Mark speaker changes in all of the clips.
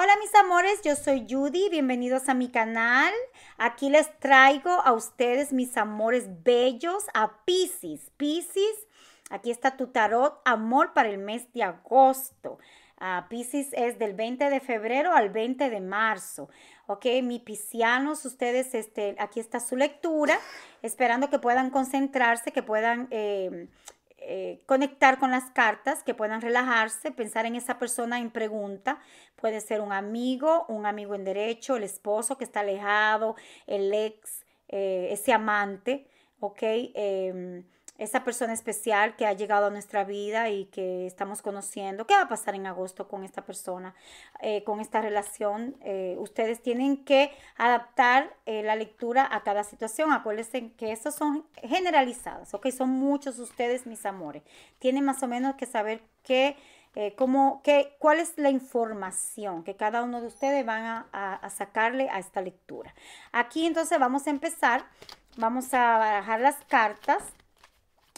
Speaker 1: Hola mis amores, yo soy Judy, bienvenidos a mi canal. Aquí les traigo a ustedes mis amores bellos a Pisces. Pisces, aquí está tu tarot, amor para el mes de agosto. A ah, Pisces es del 20 de febrero al 20 de marzo. Ok, mi piscianos, ustedes, este, aquí está su lectura, esperando que puedan concentrarse, que puedan... Eh, eh, conectar con las cartas, que puedan relajarse, pensar en esa persona en pregunta. Puede ser un amigo, un amigo en derecho, el esposo que está alejado, el ex, eh, ese amante, ¿ok? Em, esa persona especial que ha llegado a nuestra vida y que estamos conociendo. ¿Qué va a pasar en agosto con esta persona, eh, con esta relación? Eh, ustedes tienen que adaptar eh, la lectura a cada situación. Acuérdense que estos son generalizadas, ¿ok? Son muchos ustedes, mis amores. Tienen más o menos que saber qué... cómo cuál es la información que cada uno de ustedes van a, a, sacarle a esta lectura. Aquí entonces vamos a empezar, vamos a barajar las cartas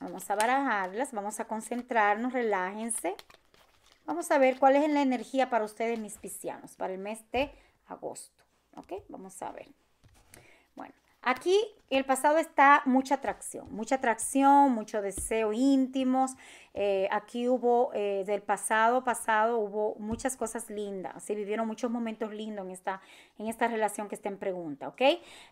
Speaker 1: Vamos a barajarlas, vamos a concentrarnos, relájense. Vamos a ver cuál es la energía para ustedes, mis piscianos, para el mes de agosto. ¿Ok? Vamos a ver. Bueno, Aquí el pasado está mucha atracción, mucha atracción, mucho deseo íntimos. Eh, aquí hubo, eh, del pasado pasado, hubo muchas cosas lindas. Se vivieron muchos momentos lindos en esta, en esta relación que está en pregunta, ¿ok?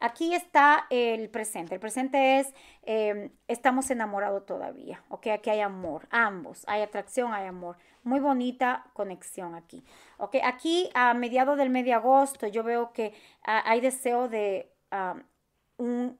Speaker 1: Aquí está el presente. El presente es, em, estamos enamorados todavía, ¿ok? Aquí hay amor, ambos. Hay atracción, hay amor. Muy bonita conexión aquí, ¿ok? Aquí a mediados del mes de agosto yo veo que ah, hay deseo de... Ah, un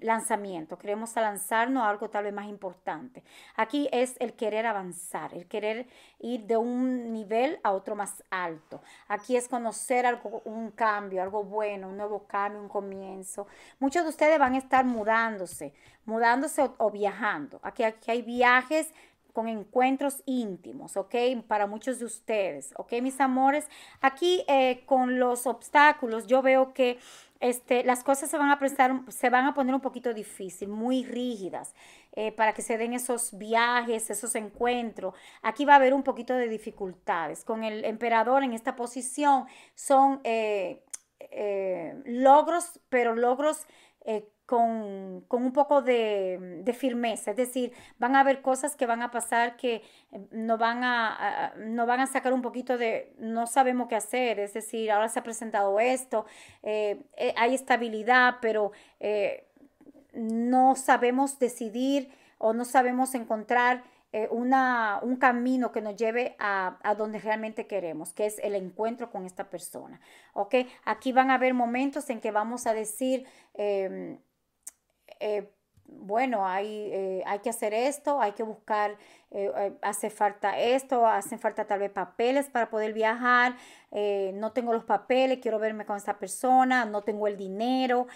Speaker 1: lanzamiento, queremos lanzarnos a algo tal vez más importante. Aquí es el querer avanzar, el querer ir de un nivel a otro más alto. Aquí es conocer algo, un cambio, algo bueno, un nuevo cambio, un comienzo. Muchos de ustedes van a estar mudándose, mudándose o, viajando. Aquí, aquí hay viajes con encuentros íntimos, ¿ok? Para muchos de ustedes, ¿ok? Mis amores, aquí eh, con los obstáculos yo veo que este, las cosas se van a prestar, se van a poner un poquito difícil, muy rígidas, eh, para que se den esos viajes, esos encuentros. Aquí va a haber un poquito de dificultades. Con el emperador en esta posición son eh, eh, logros, pero logros eh, con, un poco de, firmeza, es decir, van a haber cosas que van a pasar que eh, no van a, no van a sacar un poquito de no sabemos qué hacer, es decir, ahora se ha presentado esto, eh, eh, hay estabilidad, pero no sabemos decidir o no sabemos encontrar un camino que nos lleve a, donde realmente queremos, que es el encuentro con esta persona. ¿Ok? Aquí van a haber momentos en que vamos a decir, em, eh, bueno, hay, eh, hay que hacer esto, hay que buscar, eh, hace falta esto, hacen falta tal vez papeles para poder viajar, no tengo los papeles, quiero verme con esa persona, no tengo el dinero,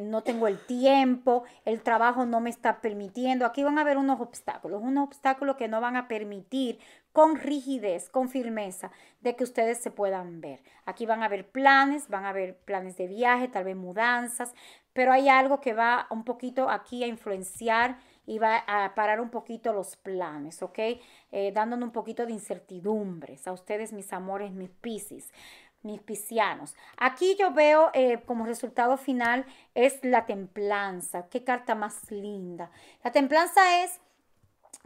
Speaker 1: no tengo el tiempo, el trabajo no me está permitiendo. Aquí van a haber unos obstáculos, unos obstáculos que no van a permitir con rigidez, con firmeza, de que ustedes se puedan ver. Aquí van a haber planes, van a haber planes de viaje, tal vez mudanzas, pero hay algo que va un poquito aquí a influenciar y va a parar un poquito los planes, ¿ok? Eh, dándonos un poquito de incertidumbres a ustedes, mis amores, mis piscis, mis piscianos. Aquí yo veo eh, como resultado final es la templanza. Qué carta más linda. La templanza es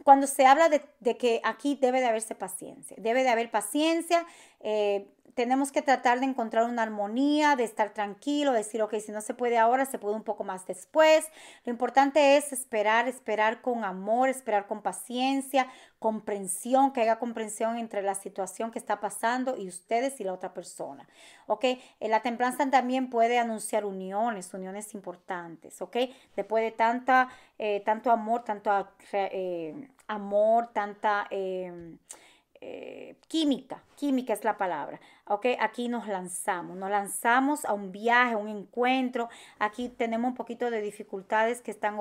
Speaker 1: cuando se habla de, de, que aquí debe de haberse paciencia, debe de haber paciencia, eh, tenemos que tratar de encontrar una armonía, de estar tranquilo, decir, ok, si no se puede ahora, se puede un poco más después. Lo importante es esperar, esperar con amor, esperar con paciencia, comprensión, que haya comprensión entre la situación que está pasando y ustedes y la otra persona. ¿Ok? La templanza también puede anunciar uniones, uniones importantes, ¿ok? Después de tanta, eh, tanto amor, tanto eh, amor, tanta... Em, eh, química, química es la palabra, ¿ok? Aquí nos lanzamos, nos lanzamos a un viaje, a un encuentro, aquí tenemos un poquito de dificultades que están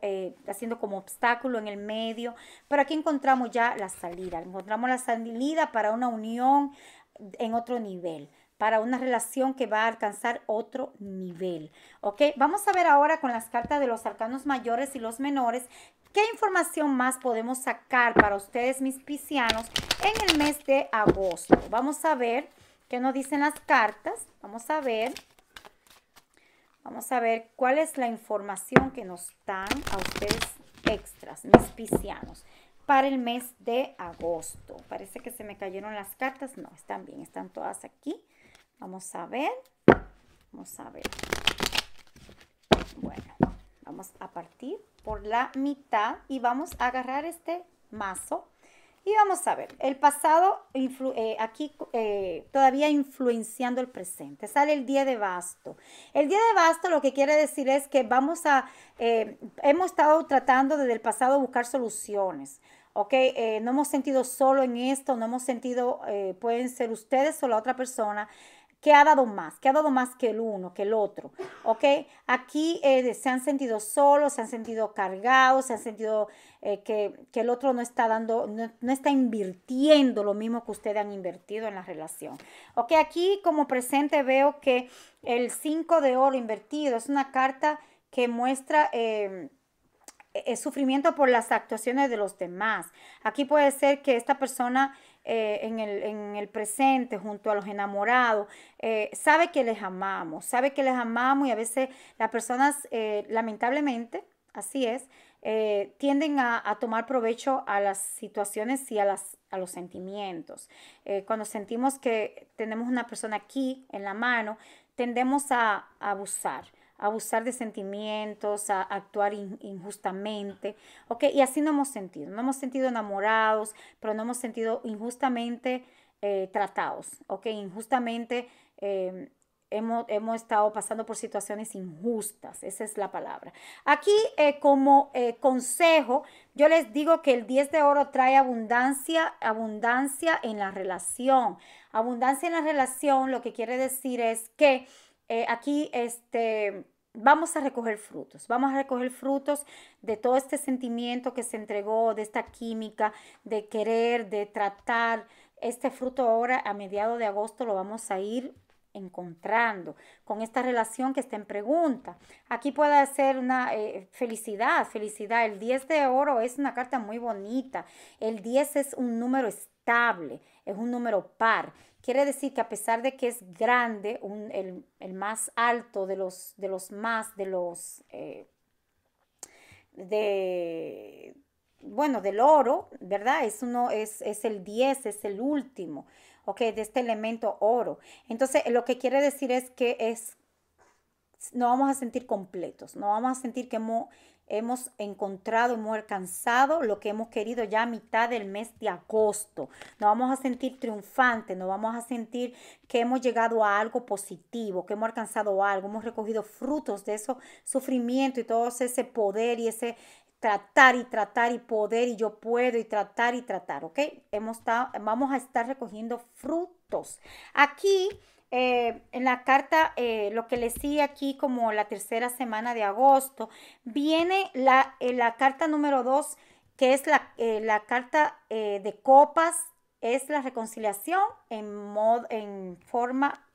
Speaker 1: eh, haciendo como obstáculo en el medio, pero aquí encontramos ya la salida, encontramos la salida para una unión en otro nivel para una relación que va a alcanzar otro nivel. ¿Ok? Vamos a ver ahora con las cartas de los arcanos mayores y los menores qué información más podemos sacar para ustedes, mis piscianos, en el mes de agosto. Vamos a ver qué nos dicen las cartas. Vamos a ver. Vamos a ver cuál es la información que nos dan a ustedes extras, mis piscianos para el mes de agosto. Parece que se me cayeron las cartas. No, están bien, están todas aquí. Vamos a ver. Vamos a ver. Bueno, vamos a partir por la mitad y vamos a agarrar este mazo. Y vamos a ver, el pasado eh, aquí eh, todavía influenciando el presente. Sale el día de basto. El día de basto lo que quiere decir es que vamos a, eh, hemos estado tratando desde el pasado buscar soluciones. ¿ok? no hemos sentido solo en esto, no hemos sentido, pueden ser ustedes o la otra persona, ¿Qué ha dado más, ¿Qué ha dado más que el uno, que el otro, ¿ok? Aquí eh, se han sentido solos, se han sentido cargados, se han sentido eh, que, el otro no está dando, no, está invirtiendo lo mismo que ustedes han invertido en la relación, ¿ok? Aquí como presente veo que el 5 de oro invertido es una carta que muestra... Eh, es e, sufrimiento por las actuaciones de los demás. Aquí puede ser que esta persona eh, en, el, presente, junto a los enamorados, eh, sabe que les amamos, sabe que les amamos y a veces las personas, eh, lamentablemente, así es, tienden a, tomar provecho a las situaciones y a, las, a los sentimientos. cuando sentimos que tenemos una persona aquí en la mano, tendemos a abusar abusar de sentimientos, a actuar injustamente, ¿ok? Y así no hemos sentido, no hemos sentido enamorados, pero no hemos sentido injustamente eh, tratados, ¿ok? Injustamente em, hemos, estado pasando por situaciones injustas, esa es la palabra. Aquí eh, como eh, consejo, yo les digo que el 10 de oro trae abundancia, abundancia en la relación. Abundancia en la relación lo que quiere decir es que eh, aquí este, vamos a recoger frutos, vamos a recoger frutos de todo este sentimiento que se entregó, de esta química, de querer, de tratar. Este fruto ahora a mediados de agosto lo vamos a ir encontrando con esta relación que está en pregunta. Aquí puede ser una eh, felicidad, felicidad. El 10 de oro es una carta muy bonita. El 10 es un número es un número par. Quiere decir que a pesar de que es grande, el, más alto de los, de los más, de los, eh, de, bueno, del oro, ¿verdad? Es, uno, es, es el 10, es el último, ¿ok? De este elemento oro. Entonces, lo que quiere decir es que es, no vamos a sentir completos, no vamos a sentir que hemos encontrado, hemos alcanzado lo que hemos querido ya a mitad del mes de agosto. Nos vamos a sentir triunfantes, nos vamos a sentir que hemos llegado a algo positivo, que hemos alcanzado algo, hemos recogido frutos de esos sufrimiento y todo ese poder y ese tratar y tratar y poder y yo puedo y tratar y tratar, ¿ok? Hemos estado, vamos a estar recogiendo frutos. Aquí eh, en la carta, eh, lo que le sigue aquí como la tercera semana de agosto, viene la, eh, carta número dos, que es la, carta de copas, es la reconciliación en, en forma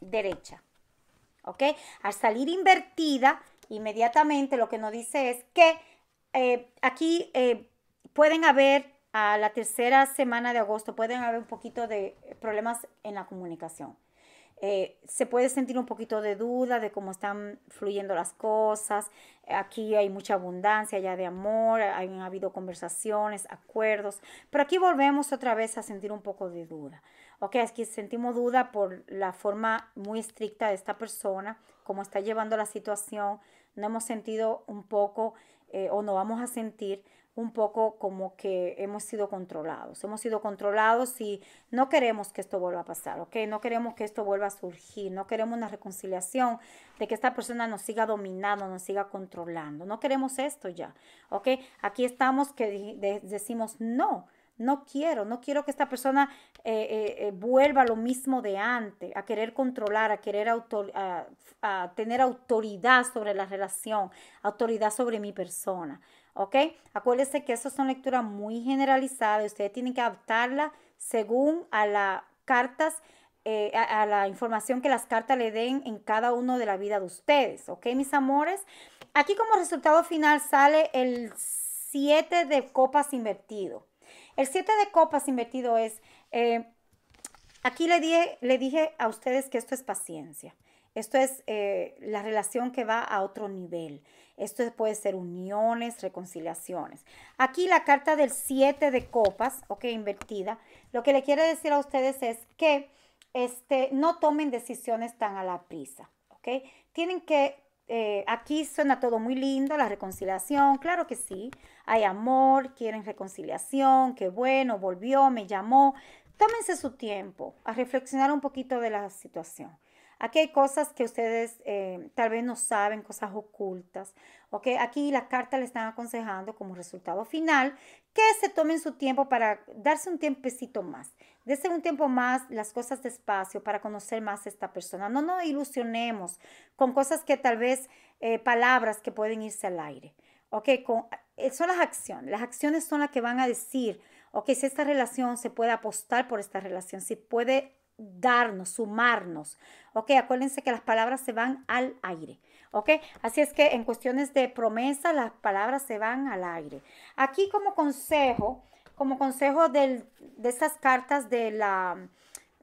Speaker 1: derecha. ¿Ok? Al salir invertida, inmediatamente lo que nos dice es que aquí pueden haber a la tercera semana de agosto pueden haber un poquito de problemas en la comunicación. Eh, se puede sentir un poquito de duda de cómo están fluyendo las cosas. Aquí hay mucha abundancia ya de amor, han habido conversaciones, acuerdos, pero aquí volvemos otra vez a sentir un poco de duda. Ok, es que sentimos duda por la forma muy estricta de esta persona, cómo está llevando la situación. No hemos sentido un poco eh, o no vamos a sentir un poco como que hemos sido controlados. Hemos sido controlados y no queremos que esto vuelva a pasar, ¿ok? No queremos que esto vuelva a surgir, no queremos una reconciliación de que esta persona nos siga dominando, nos siga controlando. No queremos esto ya, ¿ok? Aquí estamos que decimos no. No quiero, no quiero que esta persona eh, eh, eh, vuelva a lo mismo de antes, a querer controlar, a querer tener autoridad sobre la relación, autoridad sobre mi persona. ¿ok? Acuérdense que es son lecturas muy generalizadas, ustedes tienen que adaptarla según a las cartas, eh, a, la información que las cartas le den en cada uno de la vida de ustedes, ¿ok, mis amores? Aquí como resultado final sale el 7 de copas invertido. El 7 de copas invertido es, eh, aquí le dije, le dije a ustedes que esto es paciencia. Esto es eh, la relación que va a otro nivel. Esto puede ser uniones, reconciliaciones. Aquí la carta del 7 de copas, ok, invertida, lo que le quiere decir a ustedes es que este, no tomen decisiones tan a la prisa, ok. Tienen que, eh, aquí suena todo muy lindo, la reconciliación, claro que sí, hay amor, quieren reconciliación, qué bueno, volvió, me llamó. Tómense su tiempo a reflexionar un poquito de la situación. Aquí hay cosas que ustedes eh, tal vez no saben, cosas ocultas. ¿ok? Aquí la carta le están aconsejando como resultado final que se tomen su tiempo para darse un tiempecito más. Dese un tiempo más las cosas despacio para conocer más a esta persona. No nos ilusionemos con cosas que tal vez, eh, palabras que pueden irse al aire. ¿ok? Eh, son las acciones. Las acciones son las que van a decir, ok, si esta relación se puede apostar por esta relación, si puede darnos, sumarnos. Ok, acuérdense que las palabras se van al aire. ¿ok? Así es que en cuestiones de promesa, las palabras se van al aire. Aquí como consejo, como consejo de estas cartas de la,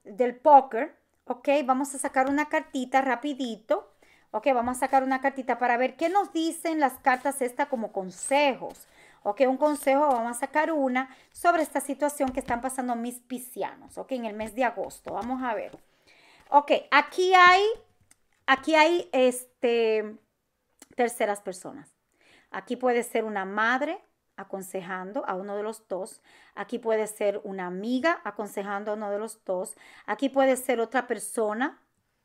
Speaker 1: del póker, ¿ok? Vamos a sacar una cartita rapidito, ¿ok? Vamos a sacar una cartita para ver qué nos dicen las cartas esta como consejos, ok, un consejo, vamos a sacar una sobre esta situación que están pasando mis piscianos, ok, en el mes de agosto, vamos a ver. Ok, aquí hay, aquí hay, este, terceras personas. Aquí puede ser una madre aconsejando a uno de los dos. Aquí puede ser una amiga aconsejando a uno de los dos. Aquí puede ser otra persona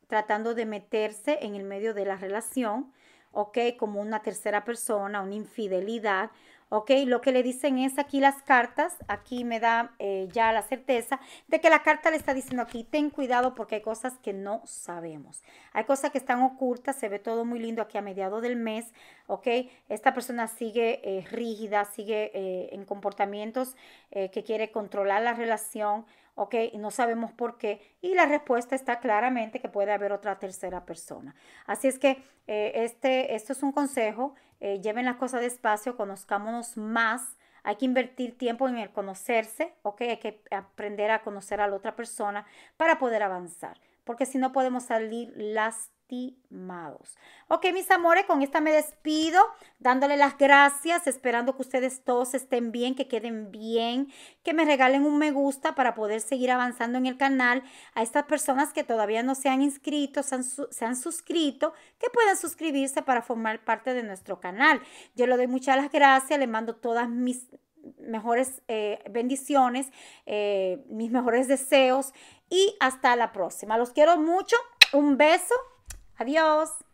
Speaker 1: tratando de meterse en el medio de la relación, ¿ok? Como una tercera persona, una infidelidad. ¿ok? Lo que le dicen es aquí las cartas, aquí me da eh, ya la certeza de que la carta le está diciendo aquí, ten cuidado porque hay cosas que no sabemos. Hay cosas que están ocultas, se ve todo muy lindo aquí a mediados del mes, ¿ok? Esta persona sigue eh, rígida, sigue eh, en comportamientos que quiere controlar la relación, ¿ok? no sabemos por qué. Y la respuesta está claramente que puede haber otra tercera persona. Así es que eh, este, esto es un consejo. Eh, lleven las cosas despacio, conozcámonos más. Hay que invertir tiempo en el conocerse, ¿ok? Hay que aprender a conocer a la otra persona para poder avanzar. Porque si no podemos salir las estimados. Ok, mis amores, con esta me despido, dándole las gracias, esperando que ustedes todos estén bien, que queden bien, que me regalen un me gusta para poder seguir avanzando en el canal. A estas personas que todavía no se han inscrito, se han, suscrito, que puedan suscribirse para formar parte de nuestro canal. Yo le doy muchas las gracias, les mando todas mis mejores eh, bendiciones, eh, mis mejores deseos y hasta la próxima. Los quiero mucho. Un beso. Adiós.